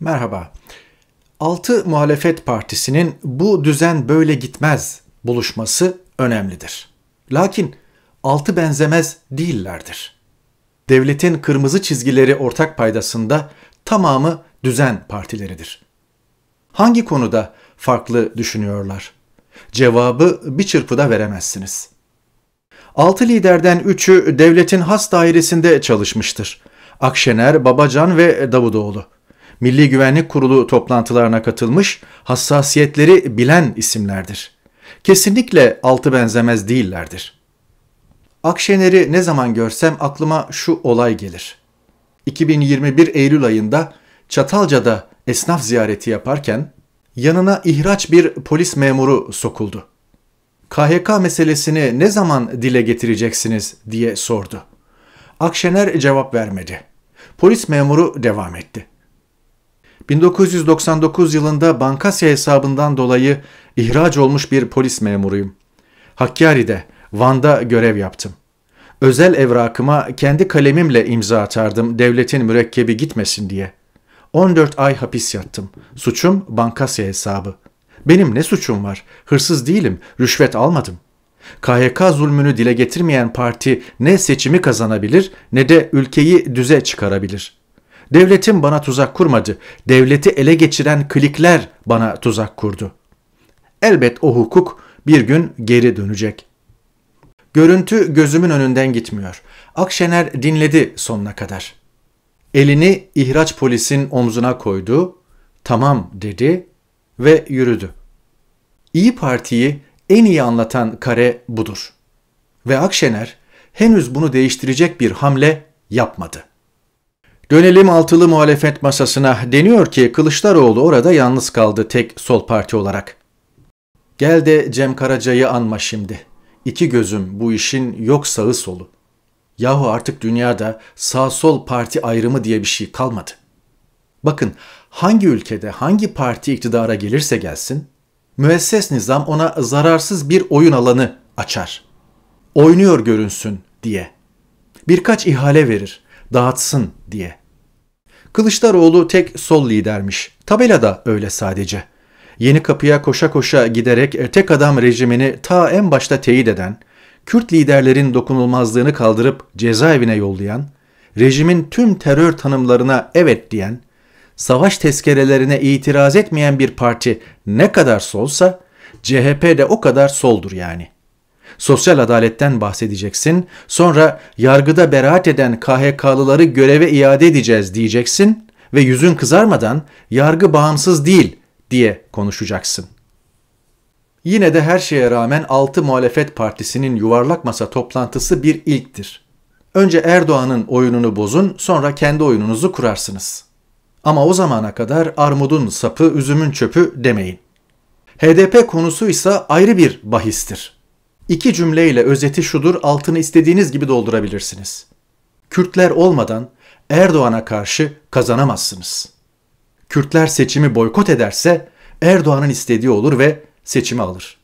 Merhaba. 6 muhalefet partisinin bu düzen böyle gitmez buluşması önemlidir. Lakin altı benzemez değillerdir. Devletin kırmızı çizgileri ortak paydasında tamamı düzen partileridir. Hangi konuda farklı düşünüyorlar? Cevabı bir çırpıda veremezsiniz. Altı liderden üçü devletin has dairesinde çalışmıştır. Akşener, Babacan ve Davutoğlu. Milli Güvenlik Kurulu toplantılarına katılmış, hassasiyetleri bilen isimlerdir. Kesinlikle altı benzemez değillerdir. Akşener'i ne zaman görsem aklıma şu olay gelir. 2021 Eylül ayında Çatalca'da esnaf ziyareti yaparken yanına ihraç bir polis memuru sokuldu. KHK meselesini ne zaman dile getireceksiniz diye sordu. Akşener cevap vermedi. Polis memuru devam etti. 1999 yılında Bankasya hesabından dolayı ihraç olmuş bir polis memuruyum. Hakkari'de, Van'da görev yaptım. Özel evrakıma kendi kalemimle imza atardım devletin mürekkebi gitmesin diye. 14 ay hapis yattım. Suçum Bankasya hesabı. Benim ne suçum var? Hırsız değilim, rüşvet almadım. KHK zulmünü dile getirmeyen parti ne seçimi kazanabilir ne de ülkeyi düze çıkarabilir.'' Devletim bana tuzak kurmadı. Devleti ele geçiren klikler bana tuzak kurdu. Elbet o hukuk bir gün geri dönecek. Görüntü gözümün önünden gitmiyor. Akşener dinledi sonuna kadar. Elini ihraç polisin omzuna koydu. Tamam dedi ve yürüdü. İyi Parti'yi en iyi anlatan kare budur. Ve Akşener henüz bunu değiştirecek bir hamle yapmadı. Dönelim altılı muhalefet masasına. Deniyor ki Kılıçdaroğlu orada yalnız kaldı tek sol parti olarak. Gel de Cem Karaca'yı anma şimdi. İki gözüm bu işin yok sağı solu. Yahu artık dünyada sağ sol parti ayrımı diye bir şey kalmadı. Bakın hangi ülkede hangi parti iktidara gelirse gelsin müesses nizam ona zararsız bir oyun alanı açar. Oynuyor görünsün diye. Birkaç ihale verir, dağıtsın diye. Kılıçdaroğlu tek sol lidermiş. Tabela da öyle sadece. Yeni kapıya koşa koşa giderek e, tek adam rejimini ta en başta teyit eden, Kürt liderlerin dokunulmazlığını kaldırıp cezaevine yollayan, rejimin tüm terör tanımlarına evet diyen, savaş tezkerelerine itiraz etmeyen bir parti ne kadar solsa CHP de o kadar soldur yani.'' sosyal adaletten bahsedeceksin. Sonra yargıda beraat eden KHK'lıları göreve iade edeceğiz diyeceksin ve yüzün kızarmadan yargı bağımsız değil diye konuşacaksın. Yine de her şeye rağmen 6 muhalefet partisinin yuvarlak masa toplantısı bir ilktir. Önce Erdoğan'ın oyununu bozun, sonra kendi oyununuzu kurarsınız. Ama o zamana kadar armudun sapı, üzümün çöpü demeyin. HDP konusu ise ayrı bir bahistir. İki cümleyle özeti şudur, altını istediğiniz gibi doldurabilirsiniz. Kürtler olmadan Erdoğan'a karşı kazanamazsınız. Kürtler seçimi boykot ederse Erdoğan'ın istediği olur ve seçimi alır.